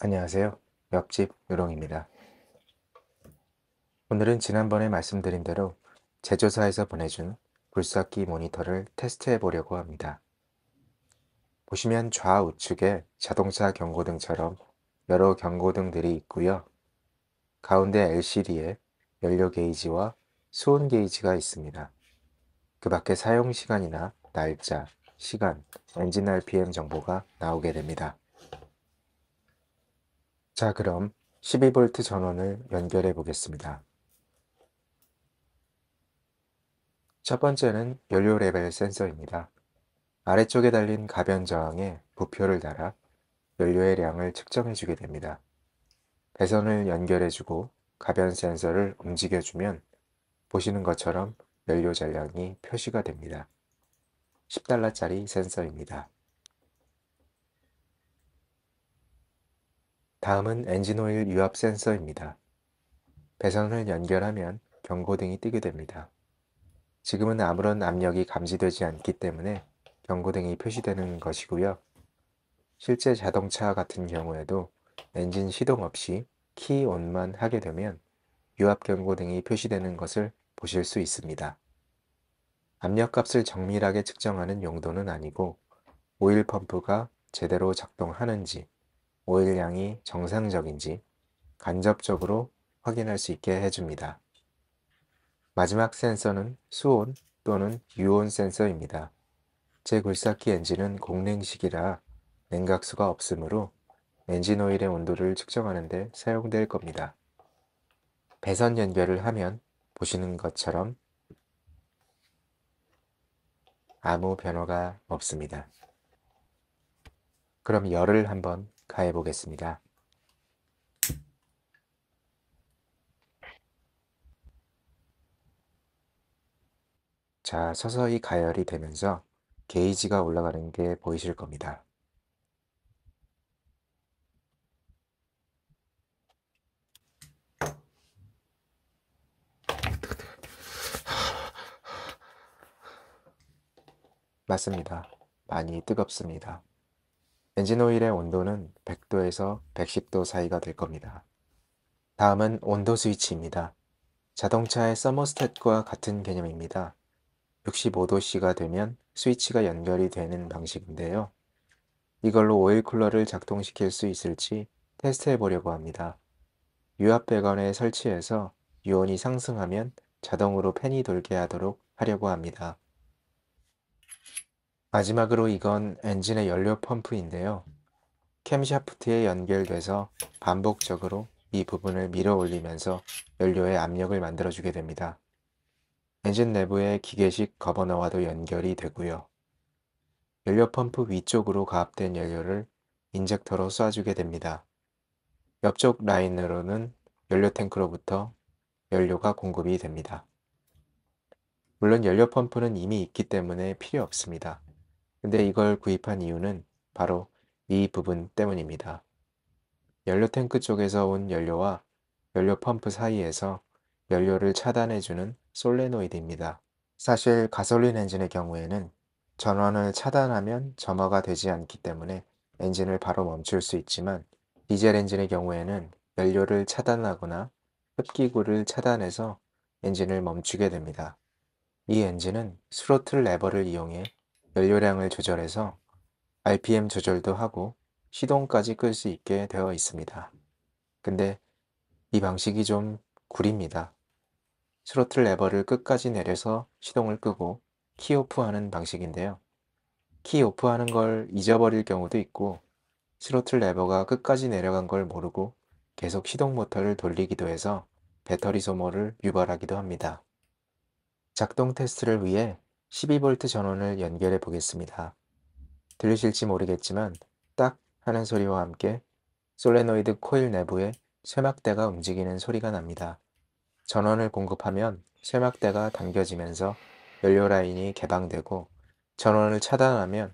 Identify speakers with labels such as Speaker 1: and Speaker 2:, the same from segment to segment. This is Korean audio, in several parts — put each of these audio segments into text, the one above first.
Speaker 1: 안녕하세요. 옆집 요롱입니다 오늘은 지난번에 말씀드린 대로 제조사에서 보내준 굴삭기 모니터를 테스트해 보려고 합니다. 보시면 좌우측에 자동차 경고등처럼 여러 경고등들이 있고요. 가운데 LCD에 연료 게이지와 수온 게이지가 있습니다. 그 밖에 사용 시간이나 날짜, 시간, 엔진 RPM 정보가 나오게 됩니다. 자, 그럼 1 2 v 전원을 연결해 보겠습니다. 첫 번째는 연료 레벨 센서입니다. 아래쪽에 달린 가변 저항에 부표를 달아 연료의 양을 측정해 주게 됩니다. 배선을 연결해 주고 가변 센서를 움직여 주면 보시는 것처럼 연료 잔량이 표시가 됩니다. 10달러짜리 센서입니다. 다음은 엔진오일 유압 센서입니다. 배선을 연결하면 경고등이 뜨게 됩니다. 지금은 아무런 압력이 감지되지 않기 때문에 경고등이 표시되는 것이고요. 실제 자동차 같은 경우에도 엔진 시동 없이 키 온만 하게 되면 유압 경고등이 표시되는 것을 보실 수 있습니다. 압력값을 정밀하게 측정하는 용도는 아니고 오일 펌프가 제대로 작동하는지 오일량이 정상적인지 간접적으로 확인할 수 있게 해줍니다. 마지막 센서는 수온 또는 유온 센서입니다. 제 굴삭기 엔진은 공냉식이라 냉각수가 없으므로 엔진 오일의 온도를 측정하는 데 사용될 겁니다. 배선 연결을 하면 보시는 것처럼 아무 변화가 없습니다. 그럼 열을 한번 가해 보겠습니다. 자, 서서히 가열이 되면서 게이지가 올라가는 게 보이실 겁니다. 맞습니다. 많이 뜨겁습니다. 엔진오일의 온도는 100도에서 110도 사이가 될 겁니다. 다음은 온도 스위치입니다. 자동차의 서머스탯과 같은 개념입니다. 65도씨가 되면 스위치가 연결이 되는 방식인데요. 이걸로 오일 쿨러를 작동시킬 수 있을지 테스트해 보려고 합니다. 유압 배관에 설치해서 유온이 상승하면 자동으로 팬이 돌게 하도록 하려고 합니다. 마지막으로 이건 엔진의 연료 펌프인데요. 캠샤프트에 연결돼서 반복적으로 이 부분을 밀어 올리면서 연료의 압력을 만들어주게 됩니다. 엔진 내부의 기계식 거버너와도 연결이 되고요. 연료 펌프 위쪽으로 가압된 연료를 인젝터로 쏴주게 됩니다. 옆쪽 라인으로는 연료 탱크로부터 연료가 공급이 됩니다. 물론 연료 펌프는 이미 있기 때문에 필요 없습니다. 근데 이걸 구입한 이유는 바로 이 부분 때문입니다. 연료 탱크 쪽에서 온 연료와 연료 펌프 사이에서 연료를 차단해주는 솔레노이드입니다. 사실 가솔린 엔진의 경우에는 전원을 차단하면 점화가 되지 않기 때문에 엔진을 바로 멈출 수 있지만 디젤 엔진의 경우에는 연료를 차단하거나 흡기구를 차단해서 엔진을 멈추게 됩니다. 이 엔진은 스로틀 레버를 이용해 연료량을 조절해서 RPM 조절도 하고 시동까지 끌 수 있게 되어 있습니다. 근데 이 방식이 좀 구립니다. 스로틀 레버를 끝까지 내려서 시동을 끄고 키 오프하는 방식인데요. 키 오프하는 걸 잊어버릴 경우도 있고 스로틀 레버가 끝까지 내려간 걸 모르고 계속 시동 모터를 돌리기도 해서 배터리 소모를 유발하기도 합니다. 작동 테스트를 위해 12V 전원을 연결해 보겠습니다. 들리실지 모르겠지만 딱 하는 소리와 함께 솔레노이드 코일 내부에 쇠막대가 움직이는 소리가 납니다. 전원을 공급하면 쇠막대가 당겨지면서 연료 라인이 개방되고 전원을 차단하면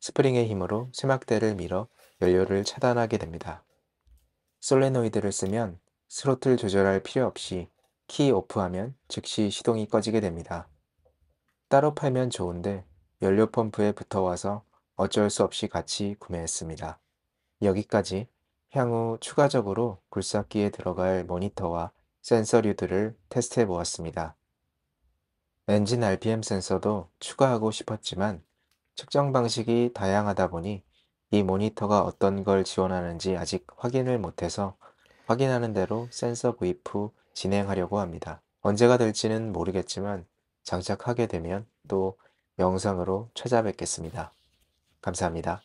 Speaker 1: 스프링의 힘으로 쇠막대를 밀어 연료를 차단하게 됩니다. 솔레노이드를 쓰면 스로틀 조절할 필요 없이 키 오프하면 즉시 시동이 꺼지게 됩니다. 따로 팔면 좋은데 연료 펌프에 붙어와서 어쩔 수 없이 같이 구매했습니다. 여기까지 향후 추가적으로 굴삭기에 들어갈 모니터와 센서류들을 테스트해 보았습니다. 엔진 RPM 센서도 추가하고 싶었지만 측정 방식이 다양하다 보니 이 모니터가 어떤 걸 지원하는지 아직 확인을 못해서 확인하는 대로 센서 구입 후 진행하려고 합니다. 언제가 될지는 모르겠지만 장착하게 되면 또 영상으로 찾아뵙겠습니다. 감사합니다.